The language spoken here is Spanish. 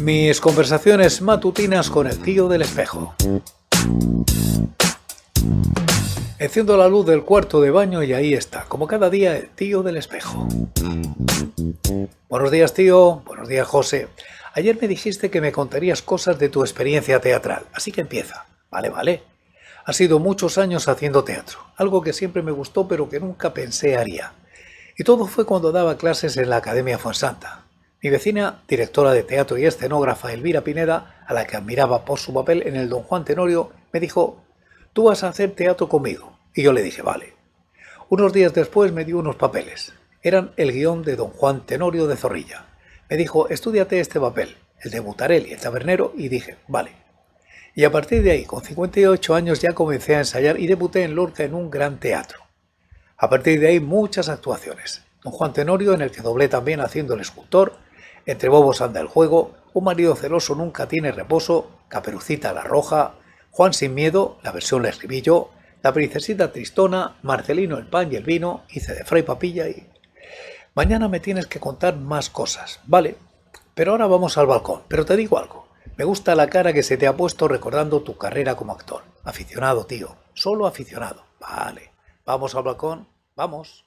Mis conversaciones matutinas con el tío del espejo. Enciendo la luz del cuarto de baño y ahí está, como cada día, el tío del espejo. Buenos días, tío. Buenos días, José. Ayer me dijiste que me contarías cosas de tu experiencia teatral, así que empieza. Vale, vale. Ha sido muchos años haciendo teatro, algo que siempre me gustó pero que nunca pensé haría. Y todo fue cuando daba clases en la Academia Fuensanta. Mi vecina, directora de teatro y escenógrafa Elvira Pineda, a la que admiraba por su papel en el Don Juan Tenorio, me dijo, tú vas a hacer teatro conmigo. Y yo le dije, vale. Unos días después me dio unos papeles. Eran el guión de Don Juan Tenorio de Zorrilla. Me dijo, estúdiate este papel, el de Butarelli, el tabernero, y dije, vale. Y a partir de ahí, con 58 años, ya comencé a ensayar y debuté en Lorca en un gran teatro. A partir de ahí, muchas actuaciones. Don Juan Tenorio, en el que doblé también haciendo el escultor, entre bobos anda el juego, un marido celoso nunca tiene reposo, Caperucita la Roja, Juan sin miedo, la versión la escribí yo, la princesita tristona, Marcelino el pan y el vino, hice de Fray Papilla y... Mañana me tienes que contar más cosas, ¿vale? Pero ahora vamos al balcón, pero te digo algo. Me gusta la cara que se te ha puesto recordando tu carrera como actor. Aficionado, tío. Solo aficionado. Vale. Vamos al balcón. Vamos.